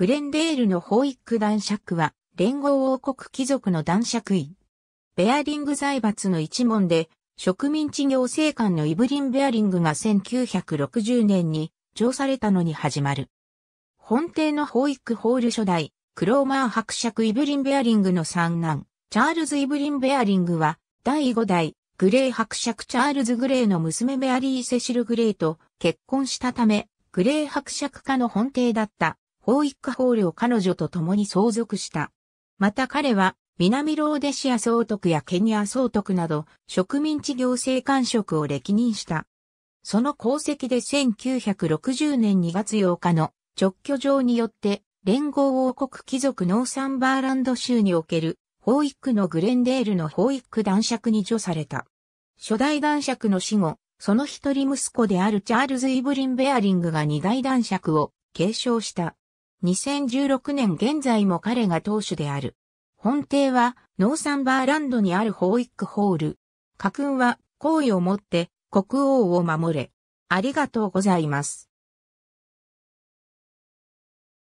グレンデールのホイック男爵は、連合王国貴族の男爵位。ベアリング財閥の一門で、植民地行政官のイブリン・ベアリングが1960年に、上されたのに始まる。本邸のホイックホール初代、クローマー伯爵イブリン・ベアリングの三男、チャールズ・イブリン・ベアリングは、第五代、グレー伯爵チャールズ・グレーの娘ベアリー・セシル・グレーと結婚したため、グレー伯爵家の本邸だった法一家法領彼女と共に相続した。また彼は、南ローデシア総督やケニア総督など、植民地行政官職を歴任した。その功績で1960年2月8日の直居状によって、連合王国貴族ノーサンバーランド州における、法一区のグレンデールの法一区男爵に除された。初代男爵の死後、その一人息子であるチャールズ・イブリン・ベアリングが二代男爵を継承した。2016年現在も彼が当主である。本邸はノーサンバーランドにあるホーイックホール。家訓は好意を持って国王を守れ。ありがとうございます。